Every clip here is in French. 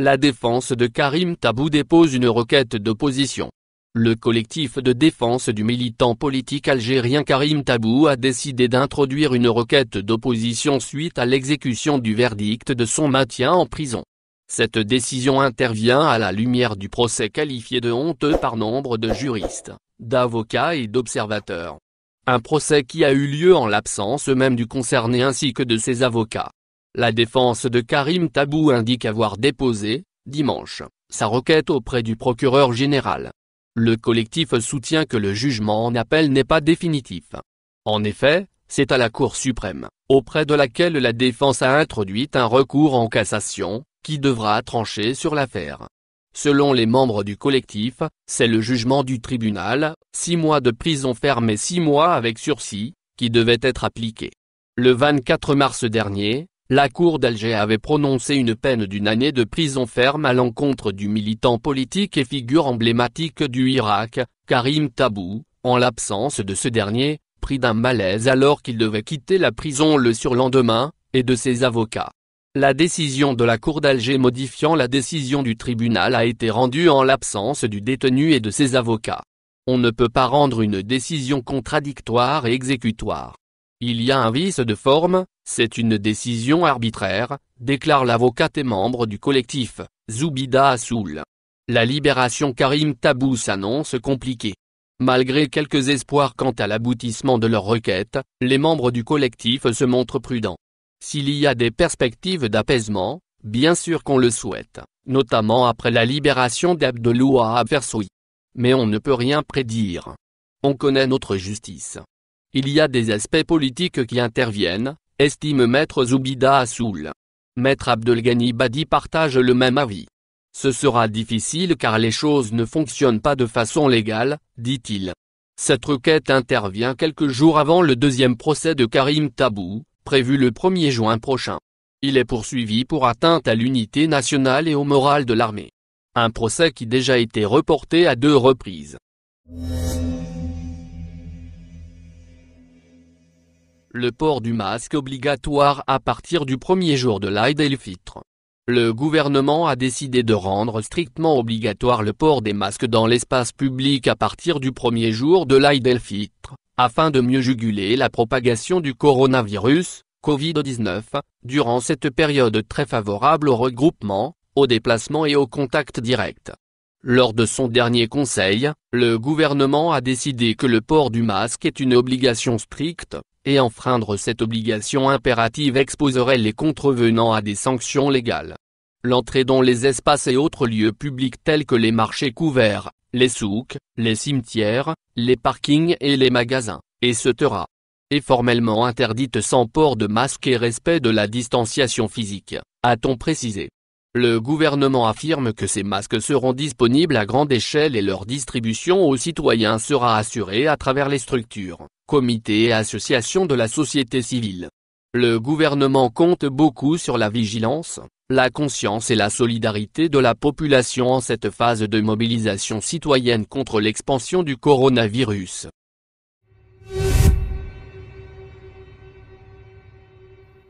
La défense de Karim Tabou dépose une requête d'opposition. Le collectif de défense du militant politique algérien Karim Tabou a décidé d'introduire une requête d'opposition suite à l'exécution du verdict de son maintien en prison. Cette décision intervient à la lumière du procès qualifié de honteux par nombre de juristes, d'avocats et d'observateurs. Un procès qui a eu lieu en l'absence même du concerné ainsi que de ses avocats. La défense de Karim Tabou indique avoir déposé, dimanche, sa requête auprès du procureur général. Le collectif soutient que le jugement en appel n'est pas définitif. En effet, c'est à la Cour suprême, auprès de laquelle la défense a introduit un recours en cassation, qui devra trancher sur l'affaire. Selon les membres du collectif, c'est le jugement du tribunal, six mois de prison ferme et six mois avec sursis, qui devait être appliqué. Le 24 mars dernier, la Cour d'Alger avait prononcé une peine d'une année de prison ferme à l'encontre du militant politique et figure emblématique du Irak, Karim Tabou, en l'absence de ce dernier, pris d'un malaise alors qu'il devait quitter la prison le surlendemain, et de ses avocats. La décision de la Cour d'Alger modifiant la décision du tribunal a été rendue en l'absence du détenu et de ses avocats. On ne peut pas rendre une décision contradictoire et exécutoire. Il y a un vice de forme, c'est une décision arbitraire, déclare l'avocate et membre du collectif, Zoubida Assoul. La libération Karim Tabou s'annonce compliquée. Malgré quelques espoirs quant à l'aboutissement de leur requête, les membres du collectif se montrent prudents. S'il y a des perspectives d'apaisement, bien sûr qu'on le souhaite, notamment après la libération d'Abdeloua Versouy, Mais on ne peut rien prédire. On connaît notre justice. Il y a des aspects politiques qui interviennent, estime maître Zoubida Assoul. Maître Abdelghani Badi partage le même avis. Ce sera difficile car les choses ne fonctionnent pas de façon légale, dit-il. Cette requête intervient quelques jours avant le deuxième procès de Karim Tabou, prévu le 1er juin prochain. Il est poursuivi pour atteinte à l'unité nationale et au moral de l'armée. Un procès qui déjà été reporté à deux reprises. le port du masque obligatoire à partir du premier jour de l'Aïd el-Fitr. Le gouvernement a décidé de rendre strictement obligatoire le port des masques dans l'espace public à partir du premier jour de l'Aïd el-Fitr, afin de mieux juguler la propagation du coronavirus, Covid-19, durant cette période très favorable au regroupement, au déplacement et au contact direct. Lors de son dernier conseil, le gouvernement a décidé que le port du masque est une obligation stricte, et enfreindre cette obligation impérative exposerait les contrevenants à des sanctions légales. L'entrée dans les espaces et autres lieux publics tels que les marchés couverts, les souks, les cimetières, les parkings et les magasins, etc. est formellement interdite sans port de masque et respect de la distanciation physique, a-t-on précisé. Le gouvernement affirme que ces masques seront disponibles à grande échelle et leur distribution aux citoyens sera assurée à travers les structures, comités et associations de la société civile. Le gouvernement compte beaucoup sur la vigilance, la conscience et la solidarité de la population en cette phase de mobilisation citoyenne contre l'expansion du coronavirus.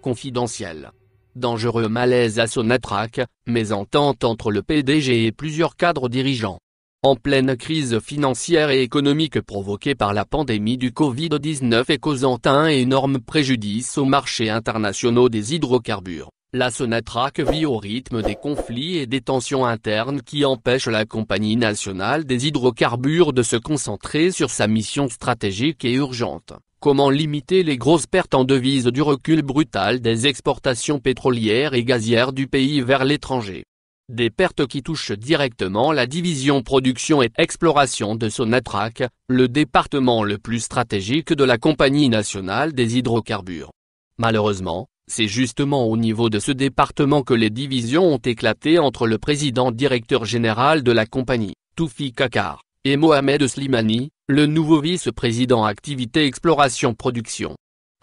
Confidentiel dangereux malaise à Sonatrach, mésentente entre le PDG et plusieurs cadres dirigeants. En pleine crise financière et économique provoquée par la pandémie du Covid-19 et causant un énorme préjudice aux marchés internationaux des hydrocarbures, la Sonatrach vit au rythme des conflits et des tensions internes qui empêchent la compagnie nationale des hydrocarbures de se concentrer sur sa mission stratégique et urgente, Comment limiter les grosses pertes en devises du recul brutal des exportations pétrolières et gazières du pays vers l'étranger Des pertes qui touchent directement la division production et exploration de Sonatrach, le département le plus stratégique de la Compagnie nationale des hydrocarbures. Malheureusement, c'est justement au niveau de ce département que les divisions ont éclaté entre le président directeur général de la compagnie, Toufi Kakar, et Mohamed Slimani, le nouveau vice-président activité exploration production.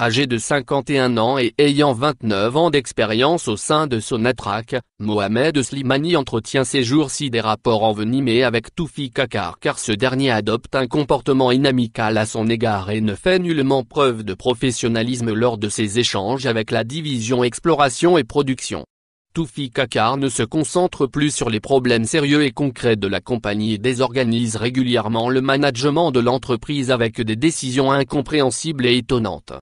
Âgé de 51 ans et ayant 29 ans d'expérience au sein de Sonatrach, Mohamed Slimani entretient ces jours-ci des rapports envenimés avec Toufi Kakar car ce dernier adopte un comportement inamical à son égard et ne fait nullement preuve de professionnalisme lors de ses échanges avec la division exploration et production. Toufi Kakar ne se concentre plus sur les problèmes sérieux et concrets de la compagnie et désorganise régulièrement le management de l'entreprise avec des décisions incompréhensibles et étonnantes.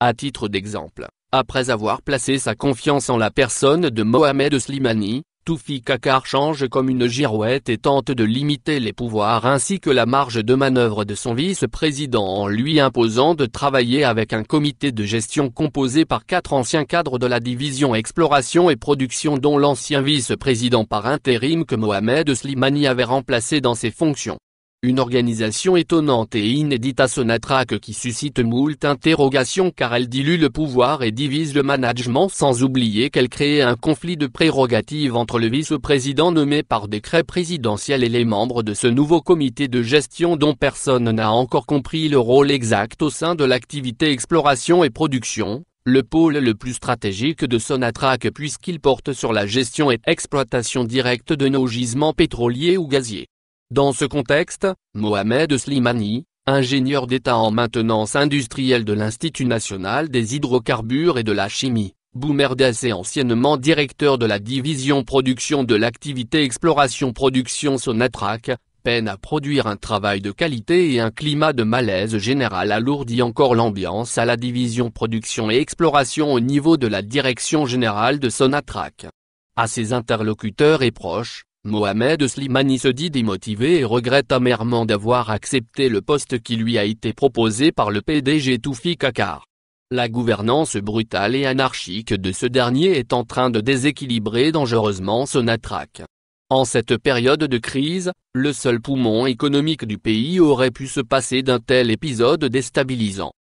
À titre d'exemple, après avoir placé sa confiance en la personne de Mohamed Slimani, Toufi Kakar change comme une girouette et tente de limiter les pouvoirs ainsi que la marge de manœuvre de son vice-président en lui imposant de travailler avec un comité de gestion composé par quatre anciens cadres de la division exploration et production dont l'ancien vice-président par intérim que Mohamed Slimani avait remplacé dans ses fonctions. Une organisation étonnante et inédite à Sonatrach qui suscite moult interrogations car elle dilue le pouvoir et divise le management sans oublier qu'elle crée un conflit de prérogatives entre le vice-président nommé par décret présidentiel et les membres de ce nouveau comité de gestion dont personne n'a encore compris le rôle exact au sein de l'activité exploration et production, le pôle le plus stratégique de Sonatrach puisqu'il porte sur la gestion et exploitation directe de nos gisements pétroliers ou gaziers. Dans ce contexte, Mohamed Slimani, ingénieur d'État en maintenance industrielle de l'Institut national des hydrocarbures et de la chimie, Boumerdès et anciennement directeur de la division production de l'activité exploration production Sonatrac, peine à produire un travail de qualité et un climat de malaise général alourdit encore l'ambiance à la division production et exploration au niveau de la direction générale de Sonatrac. À ses interlocuteurs et proches, Mohamed Slimani se dit démotivé et regrette amèrement d'avoir accepté le poste qui lui a été proposé par le PDG Toufi Kakar. La gouvernance brutale et anarchique de ce dernier est en train de déséquilibrer dangereusement son attraque. En cette période de crise, le seul poumon économique du pays aurait pu se passer d'un tel épisode déstabilisant.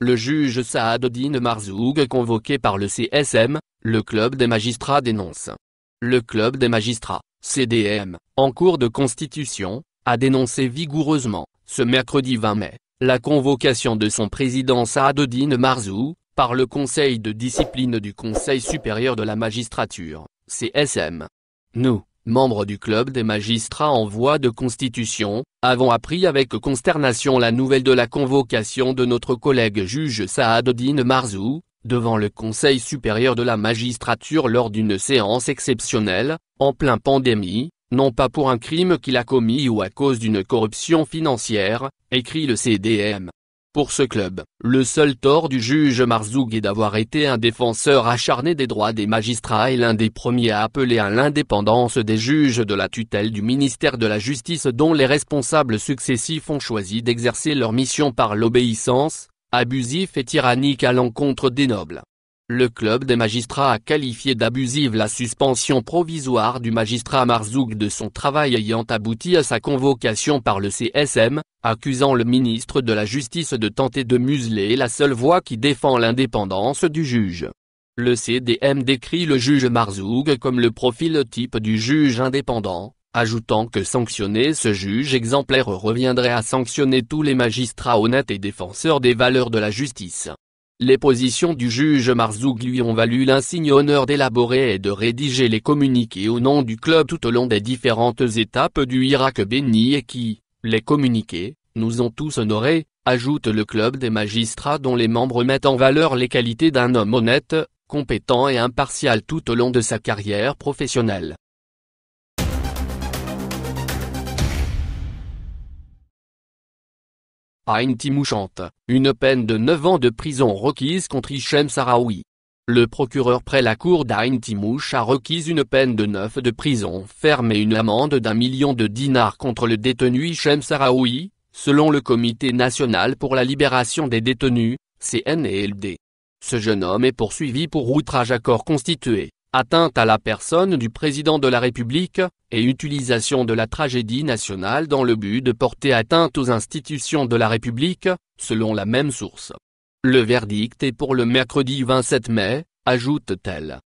le juge Saadodine Marzoug convoqué par le CSM, le club des magistrats dénonce. Le club des magistrats, CDM, en cours de constitution, a dénoncé vigoureusement, ce mercredi 20 mai, la convocation de son président Saadodine Marzoug, par le Conseil de discipline du Conseil supérieur de la magistrature, CSM. Nous, membres du club des magistrats en voie de constitution, avons appris avec consternation la nouvelle de la convocation de notre collègue juge Odine Marzou, devant le Conseil supérieur de la magistrature lors d'une séance exceptionnelle, en plein pandémie, non pas pour un crime qu'il a commis ou à cause d'une corruption financière, écrit le CDM pour ce club. Le seul tort du juge Marzoug est d'avoir été un défenseur acharné des droits des magistrats et l'un des premiers à appeler à l'indépendance des juges de la tutelle du ministère de la Justice dont les responsables successifs ont choisi d'exercer leur mission par l'obéissance, abusif et tyrannique à l'encontre des nobles. Le club des magistrats a qualifié d'abusive la suspension provisoire du magistrat Marzouk de son travail ayant abouti à sa convocation par le CSM, accusant le ministre de la Justice de tenter de museler la seule voix qui défend l'indépendance du juge. Le CDM décrit le juge Marzouk comme le profil type du juge indépendant, ajoutant que sanctionner ce juge exemplaire reviendrait à sanctionner tous les magistrats honnêtes et défenseurs des valeurs de la justice. Les positions du juge Marzouk lui ont valu l'insigne honneur d'élaborer et de rédiger les communiqués au nom du club tout au long des différentes étapes du Irak béni et qui, les communiqués, nous ont tous honorés, ajoute le club des magistrats dont les membres mettent en valeur les qualités d'un homme honnête, compétent et impartial tout au long de sa carrière professionnelle. Aïn Timouchante, une peine de 9 ans de prison requise contre Hichem Saraoui. Le procureur près la cour d'Aïn Timouche a requis une peine de 9 de prison ferme et une amende d'un million de dinars contre le détenu Hichem Saraoui, selon le Comité national pour la libération des détenus, CNLD. Ce jeune homme est poursuivi pour outrage à corps constitué atteinte à la personne du président de la République, et utilisation de la tragédie nationale dans le but de porter atteinte aux institutions de la République, selon la même source. Le verdict est pour le mercredi 27 mai, ajoute-t-elle.